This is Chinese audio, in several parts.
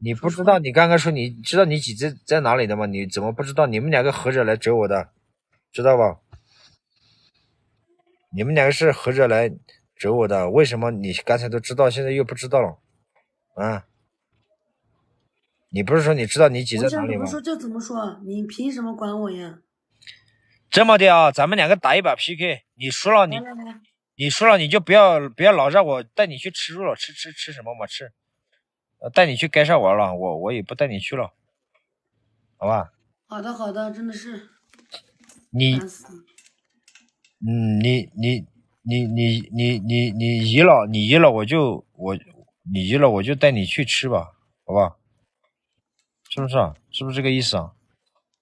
你不知道你刚刚说你知道你姐姐在哪里的吗？你怎么不知道？你们两个合着来整我的，知道吧？你们两个是合着来整我的，为什么你刚才都知道，现在又不知道了？啊？你不是说你知道你姐在哪里？我说就怎么说，你凭什么管我呀？这么的啊，咱们两个打一把 PK，你输了你你输了你就不要不要老让我带你去吃肉了，吃吃吃什么嘛吃？带你去街上玩了，我我也不带你去了，好吧？好的好的，真的是。你，嗯，你你你你你你你赢了，你赢了，我就我你赢了，我就带你去吃吧，好吧？是不是？啊？是不是这个意思啊？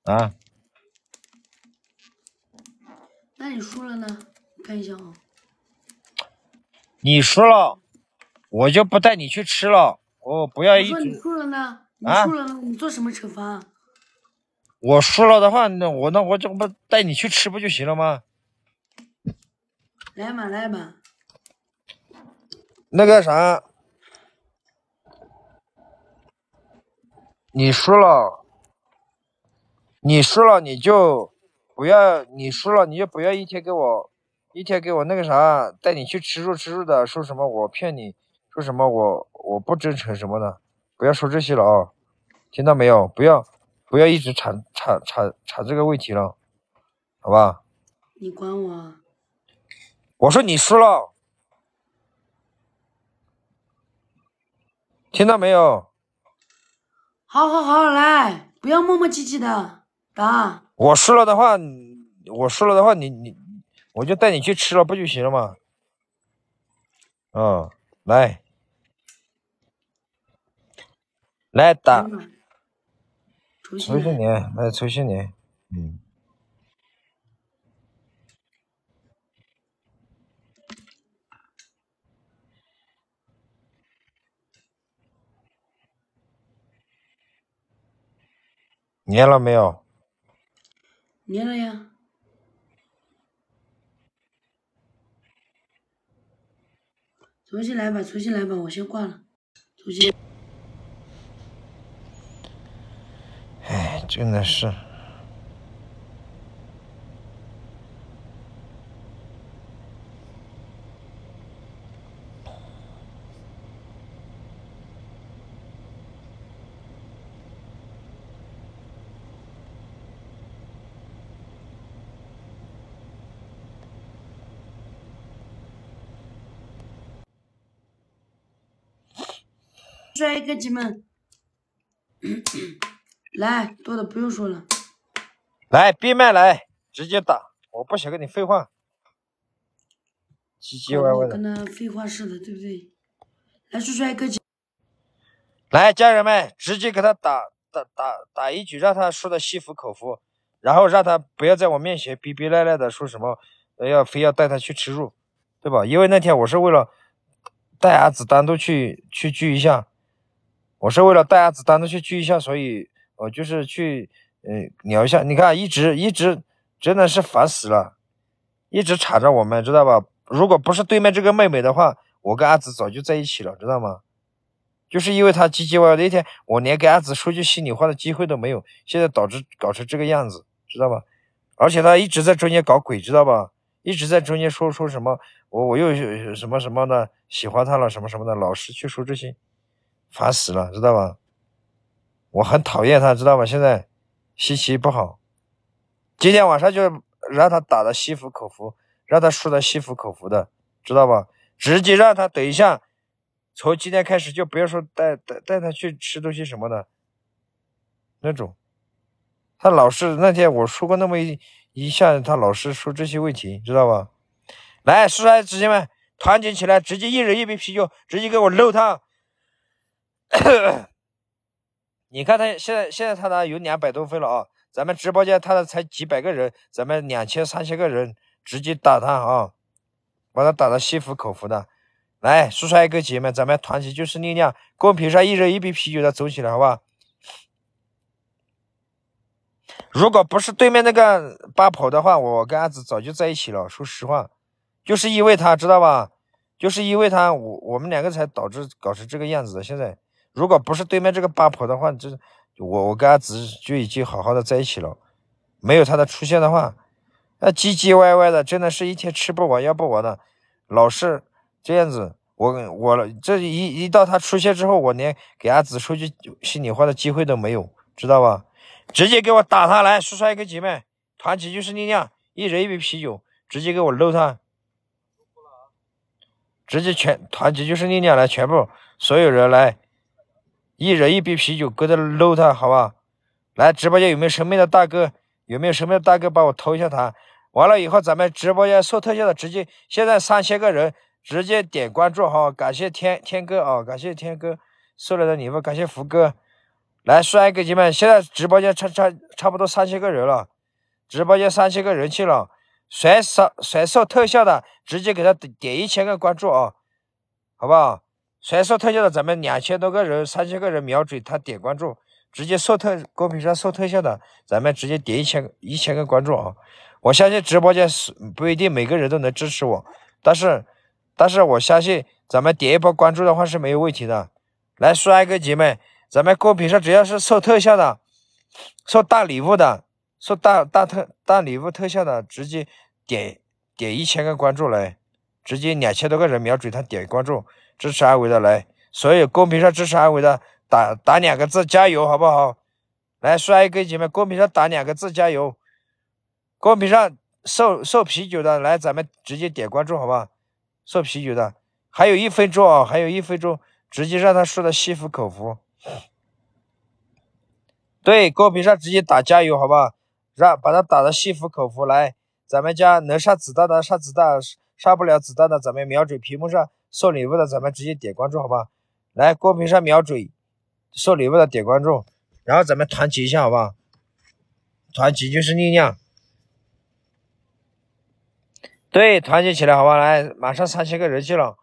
啊？那你输了呢？看一下啊。你输了，我就不带你去吃了。哦，不要一。你说你输了呢？啊。输了，你做什么惩罚？我输了的话，那我那我就不带你去吃不就行了吗？来嘛来嘛。那个啥，你输了，你输了你就不要，你输了你就不要一天给我一天给我那个啥，带你去吃肉吃肉的，说什么我骗你。说什么我我不真诚什么的，不要说这些了啊！听到没有？不要不要一直缠缠缠缠这个问题了，好吧？你管我？我说你输了，听到没有？好好好，来，不要磨磨唧唧的，打。我输了的话，我输了的话，你你我就带你去吃了不就行了吗？嗯，来。来打。除夕年，来除夕年。嗯。连了没有？连了呀。重新来吧，重新来吧，我先挂了。重新。真的是。帅哥，姐们。来，多的不用说了。来，闭麦，来，直接打，我不想跟你废话，唧唧歪歪的。跟他废话似的，对不对？来，帅帅哥，来，家人们，直接给他打打打打一局，让他输的心服口服，然后让他不要在我面前逼逼赖赖的说什么，要非要带他去吃肉，对吧？因为那天我是为了带儿子单独去去聚一下，我是为了带儿子单独去聚一下，所以。我就是去，嗯，聊一下。你看，一直一直，真的是烦死了，一直缠着我们，知道吧？如果不是对面这个妹妹的话，我跟阿紫早就在一起了，知道吗？就是因为他唧唧歪歪，的，一天我连跟阿紫说句心里话的机会都没有，现在导致搞成这个样子，知道吧？而且他一直在中间搞鬼，知道吧？一直在中间说说什么，我我又什么什么的喜欢他了什么什么的，老是去说这些，烦死了，知道吧？我很讨厌他，知道吗？现在，心情不好。今天晚上就让他打的心服口服，让他输的心服口服的，知道吧？直接让他等一下，从今天开始就不要说带带带他去吃东西什么的，那种。他老是那天我说过那么一一下，他老是说这些问题，知道吧？来，叔阿姨，直接们团结起来，直接一人一杯啤酒，直接给我搂他。你看他现在现在他那有两百多分了啊！咱们直播间他的才几百个人，咱们两千三千个人直接打他啊！把他打的心服口服的。来，叔舍一哥姐们，咱们团结就是力量，公屏上一人一杯啤酒的走起来，好不好？如果不是对面那个八跑的话，我跟阿紫早就在一起了。说实话，就是因为他知道吧？就是因为他，我我们两个才导致搞成这个样子的现在。如果不是对面这个八婆的话，这我我跟阿紫就已经好好的在一起了。没有她的出现的话，那唧唧歪歪的，真的是一天吃不完、要不完的，老是这样子。我我这一一到她出现之后，我连给阿紫说句心里话的机会都没有，知道吧？直接给我打他来，叔阿一个姐妹，团结就是力量，一人一杯啤酒，直接给我搂他，直接全团结就是力量来，全部所有人来。一人一杯啤酒，搁这搂他，好吧？来，直播间有没有神秘的大哥？有没有神秘的大哥帮我偷一下他？完了以后，咱们直播间送特效的直接，现在三千个人直接点关注哈！感谢天天哥啊，感谢天哥送来的礼物，感谢福哥。来，帅哥姐们！现在直播间差差差不多三千个人了，直播间三千个人气了，谁受谁受特效的，直接给他点一千个关注啊，好不好？送特效的，咱们两千多个人，三千个人瞄准他点关注，直接送特公屏上送特效的，咱们直接点一千一千个关注啊！我相信直播间是不一定每个人都能支持我，但是但是我相信咱们点一波关注的话是没有问题的。来，帅哥姐妹，咱们公屏上只要是送特效的、送大礼物的、送大大特大礼物特效的，直接点点一千个关注来，直接两千多个人瞄准他点关注。支持阿伟的来，所有公屏上支持阿伟的打打两个字加油，好不好？来，帅哥姐们，公屏上打两个字加油。公屏上送送啤酒的来，咱们直接点关注，好不好？送啤酒的，还有一分钟啊，还有一分钟，直接让他输的心服口服。对，公屏上直接打加油，好不好？让把他打的心服口服。来，咱们家能上子弹的上子弹，上不了子弹的咱们瞄准屏幕上。送礼物的，咱们直接点关注，好吧？来，公屏上瞄准送礼物的点关注，然后咱们团结一下，好不好？团结就是力量。对，团结起来，好吧？来，马上三千个人气了，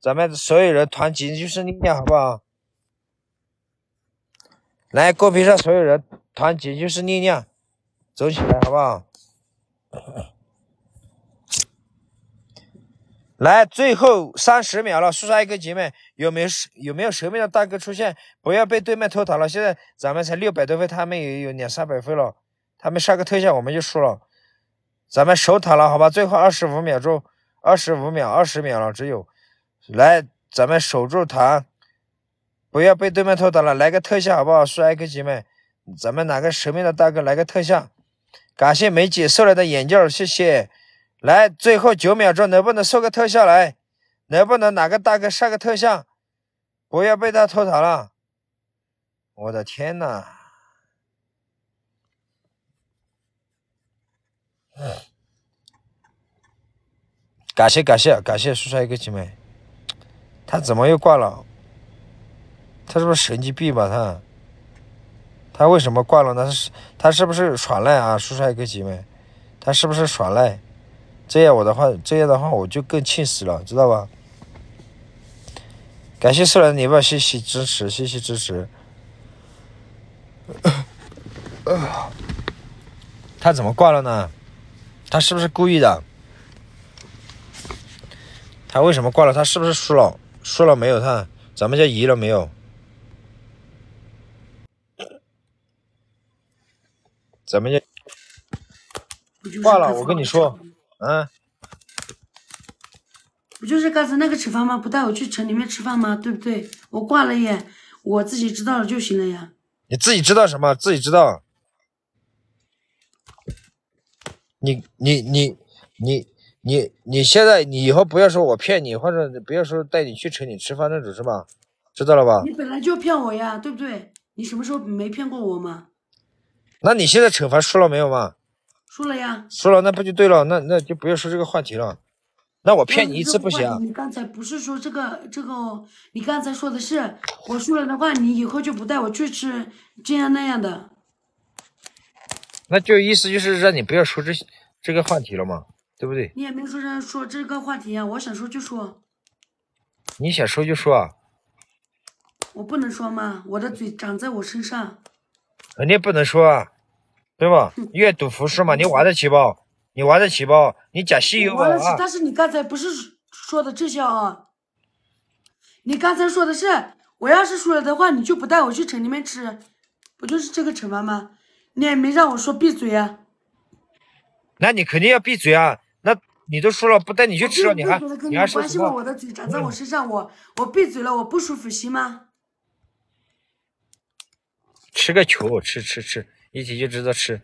咱们所有人团结就是力量，好不好？来，公屏上所有人团结就是力量，走起来，好不好？来，最后三十秒了，速来一个姐妹，有没有有没有神秘的大哥出现？不要被对面偷塔了。现在咱们才六百多分，他们也有两三百分了，他们上个特效我们就输了，咱们守塔了，好吧？最后二十五秒钟，二十五秒，二十秒了，只有来，咱们守住塔，不要被对面偷塔了。来个特效好不好？速来一个姐妹，咱们哪个神秘的大哥来个特效，感谢梅姐送来的眼镜谢谢。来，最后九秒钟，能不能送个特效来？能不能哪个大哥上个特效？不要被他偷塔了！我的天哪！感谢感谢感谢，叔阿一个姐妹，他怎么又挂了？他是不是神经病吧？他他为什么挂了？他是他是不是耍赖啊？叔阿一个姐妹，他是不是耍赖？这样我的话，这样的话我就更气死了，知道吧？感谢四来的礼物，谢谢支持，谢谢支持。他怎么挂了呢？他是不是故意的？他为什么挂了？他是不是输了？输了没有？他咱们家赢了没有？咱们家挂了，我跟你说。嗯，不就是刚才那个惩罚吗？不带我去城里面吃饭吗？对不对？我挂了耶，我自己知道了就行了呀。你自己知道什么？自己知道。你你你你你你，现在你以后不要说我骗你，或者不要说带你去城里吃饭那种，是吧？知道了吧？你本来就骗我呀，对不对？你什么时候没骗过我吗？那你现在惩罚输了没有吗？输了呀，输了，那不就对了？那那就不要说这个话题了。那我骗你一次不行？你刚才不是说这个这个？你刚才说的是，我输了的话，你以后就不带我去吃这样那样的。那就意思就是让你不要说这这个话题了嘛，对不对？你也没说说这个话题呀，我想说就说。你想说就说啊。我不能说吗？我的嘴长在我身上。肯定不能说。啊。对吧？愿赌服输嘛，你玩得起不？你玩得起不？你讲信用。吗？玩得起。但是你刚才不是说的这些啊？你刚才说的是，我要是输了的话，你就不带我去城里面吃，不就是这个惩罚吗？你也没让我说闭嘴啊？那你肯定要闭嘴啊？那你都说了，不带你去吃了，你还你还说什么？我的嘴长在我身上，我我闭嘴了，我不舒服行吗？吃个球，吃吃吃。一起就知道吃，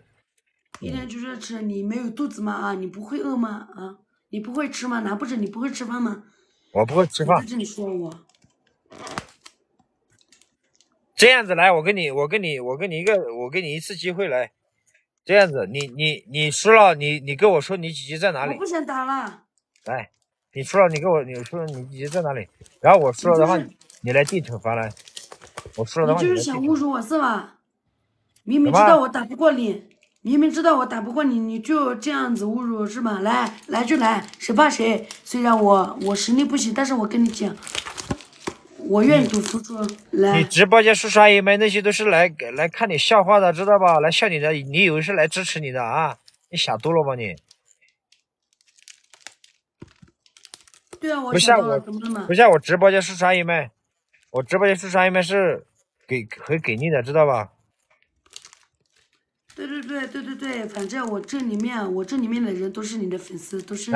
一天就知道吃，你没有肚子吗？啊，你不会饿吗？啊，你不会吃吗？难不成你不会吃饭吗？我不会吃饭。这你说我。这样子来，我跟你，我跟你，我跟你一个，我给你一次机会来。这样子，你你你输了，你你跟我说你姐姐在哪里？我不想打了。来，你输了，你跟我你说你姐姐在哪里？然后我输了的话，你来定惩罚来。我输了的话，你就是想侮辱我是吧？明明知道我打不过你，明明知道我打不过你，你就这样子侮辱是吗？来来就来，谁怕谁？虽然我我实力不行，但是我跟你讲，我愿意赌输出。来，你直播间叔叔阿姨们，那些都是来来看你笑话的，知道吧？来笑你的，你以为是来支持你的啊？你想多了吧你？对啊，我不像我，不像我直播间叔叔阿姨们，我直播间叔叔阿姨们是给很给力的，知道吧？对对对对，反正我这里面，我这里面的人都是你的粉丝，都是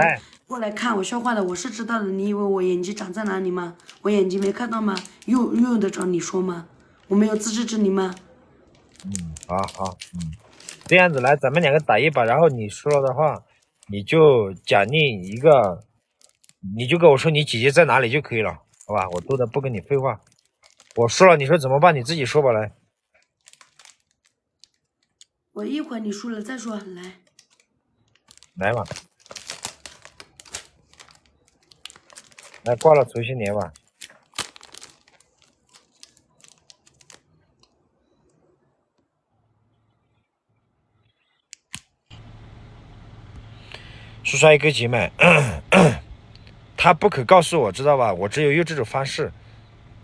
过来看我笑话的，我是知道的。你以为我眼睛长在哪里吗？我眼睛没看到吗？用用得着你说吗？我没有自知之明吗？嗯，好好，嗯，这样子来，咱们两个打一把，然后你输了的话，你就奖励一个，你就跟我说你姐姐在哪里就可以了，好吧？我多的不跟你废话，我输了，你说怎么办？你自己说吧，来。我一会儿你输了再说，来，来吧。来挂了，除夕年吧。叔叔一个姐们，他不肯告诉我，知道吧？我只有用这种方式，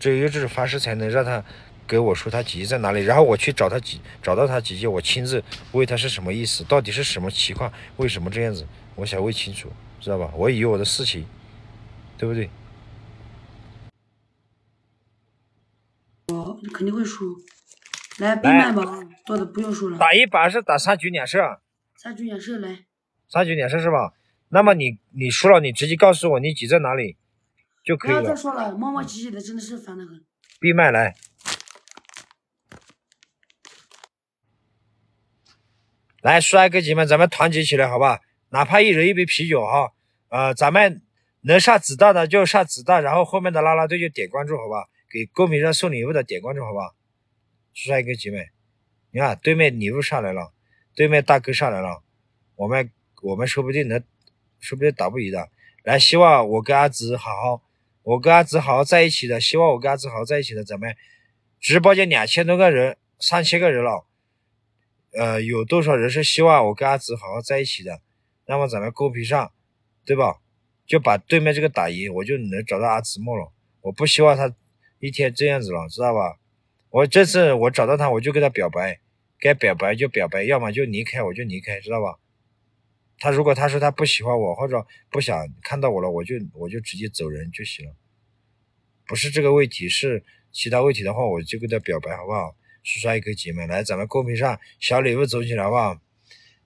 只有用这种方式才能让他。给我说他姐姐在哪里，然后我去找他姐，找到他姐姐，我亲自问他是什么意思，到底是什么情况，为什么这样子，我想问清楚，知道吧？我为我的事情，对不对？我肯定会输，来闭麦吧，多的不用说了。打一把是打三局两胜，三局两胜来，三局两胜是吧？那么你你输了，你直接告诉我你姐在哪里就可以了。不要再说了，磨磨唧唧的真的是烦的很。闭麦来。来，帅哥姐妹，咱们团结起来，好不好？哪怕一人一杯啤酒哈。呃，咱们能上子弹的就上子弹，然后后面的拉拉队就点关注，好吧？给公屏上送礼物的点关注，好吧？帅哥姐妹，你看对面礼物上来了，对面大哥上来了，我们我们说不定能，说不定打不赢的。来，希望我跟阿紫好好，我跟阿紫好好在一起的，希望我跟阿紫好好在一起的。咱们直播间两千多个人，三千个人了。呃，有多少人是希望我跟阿紫好好在一起的？那么咱们公屏上，对吧？就把对面这个打赢，我就能找到阿紫墨了。我不希望他一天这样子了，知道吧？我这次我找到他，我就跟他表白，该表白就表白，要么就离开我就离开，知道吧？他如果他说他不喜欢我或者不想看到我了，我就我就直接走人就行了。不是这个问题，是其他问题的话，我就跟他表白，好不好？阿姨哥姐妹，来咱们公屏上小礼物走起来好不好？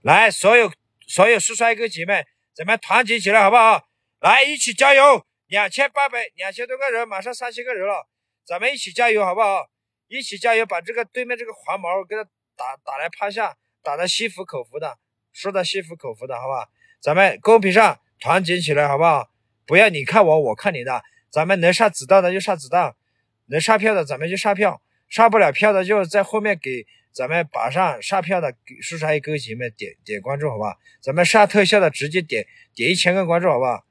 来，所有所有叔阿姨哥姐妹，咱们团结起来好不好？来一起加油，两千八百两千多个人，马上三千个人了，咱们一起加油好不好？一起加油，把这个对面这个黄毛给他打打来趴下，打的心服口服的，输的心服口服的好不好？咱们公屏上团结起来好不好？不要你看我我看你的，咱们能上子弹的就上子弹，能上票的咱们就上票。上不了票的就在后面给咱们把上上票的叔叔阿姨哥姐们点点关注好吧，咱们上特效的直接点点一千个关注好吧，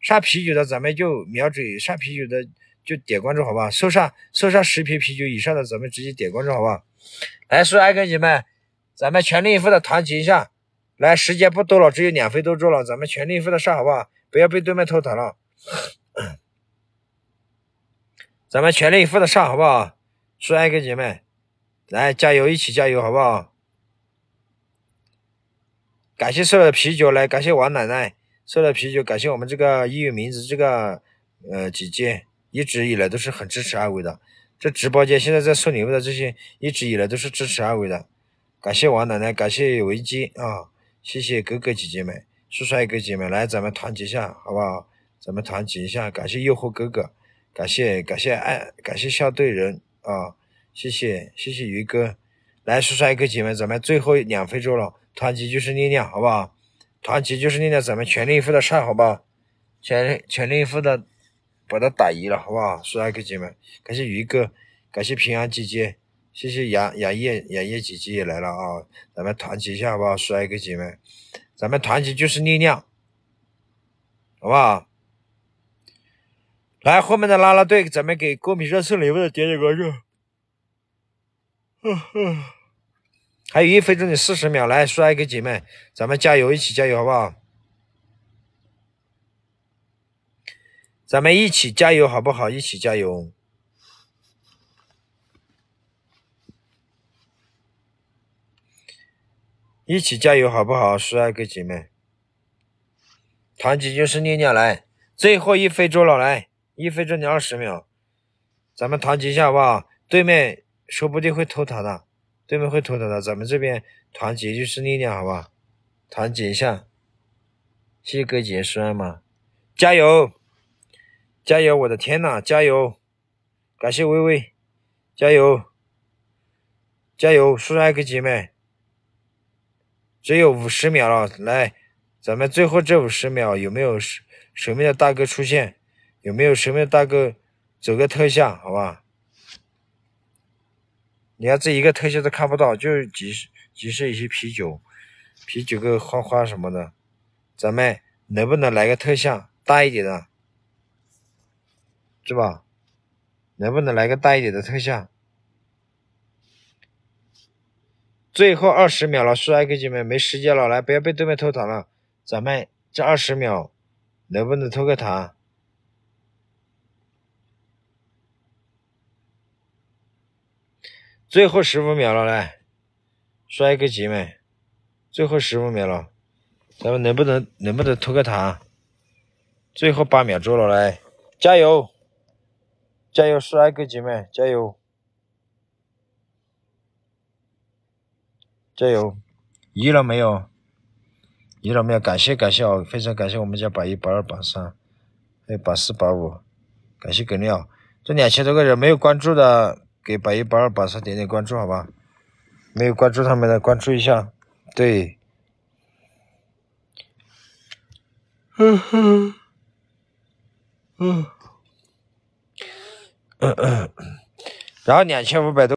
上啤酒的咱们就瞄准上啤酒的就点关注好吧，送上送上十瓶啤酒以上的咱们直接点关注好吧，来叔叔阿姨姐们，咱们全力以赴的团结一下，来时间不多了，只有两分多钟了，咱们全力以赴的上好不好？不要被对面偷塔了，咱们全力以赴的上好不好？帅哥姐妹，来加油，一起加油，好不好？感谢送的啤酒，来感谢王奶奶送的啤酒，感谢我们这个一月名字这个呃姐姐，一直以来都是很支持二位的。这直播间现在在送礼物的这些，一直以来都是支持二位的。感谢王奶奶，感谢维基啊，谢谢哥哥姐姐们，帅哥姐们，来咱们团结一下，好不好？咱们团结一下，感谢诱惑哥哥，感谢感谢爱，感谢笑对人。啊，谢谢谢谢鱼哥，来，阿姨哥姐妹，咱们最后两分钟了，团结就是力量，好不好？团结就是力量，咱们全力以赴的上，好不好？全力全力以赴的把它打赢了，好不好？阿姨哥姐妹，感谢鱼哥，感谢平安姐姐，谢谢杨杨叶杨叶姐姐也来了啊，咱们团结一下，好不好？阿姨哥姐妹，咱们团结就是力量，好不好？来，后面的拉拉队，咱们给公屏上送礼物的点点关注。还有一分钟的四十秒，来，帅哥姐妹，咱们加油，一起加油，好不好？咱们一起加油，好不好？一起加油。一起加油，好不好？十二个姐妹，团结就是力量，来，最后一分钟了，来。一分钟你二十秒，咱们团结一下，好不好？对面说不定会偷塔的，对面会偷塔的。咱们这边团结就是力量，好吧？团结一下，谢谢哥姐，十万嘛，加油，加油！我的天呐，加油！感谢微微，加油，加油！叔阿姨，哥姐们，只有五十秒了，来，咱们最后这五十秒，有没有神秘的大哥出现？有没有神面大哥走个特效，好吧？你要这一个特效都看不到，就几是只是一些啤酒、啤酒个花花什么的。咱们能不能来个特效大一点的，是吧？能不能来个大一点的特效？最后二十秒了，帅哥姐妹没时间了，来，不要被对面偷塔了。咱们这二十秒能不能偷个塔？最后十五秒了，来，帅哥姐妹，最后十五秒了，咱们能不能能不能偷个塔？最后八秒钟了，来，加油，加油，帅哥姐妹，加油，加油，赢了没有？赢了没有？感谢感谢哦，非常感谢我们家榜一、榜二、榜三，还有榜四、榜五，感谢给力啊！这两千多个人没有关注的。给百一、百二、百三点点关注，好吧？没有关注他们的，关注一下。对。然后两千五百多。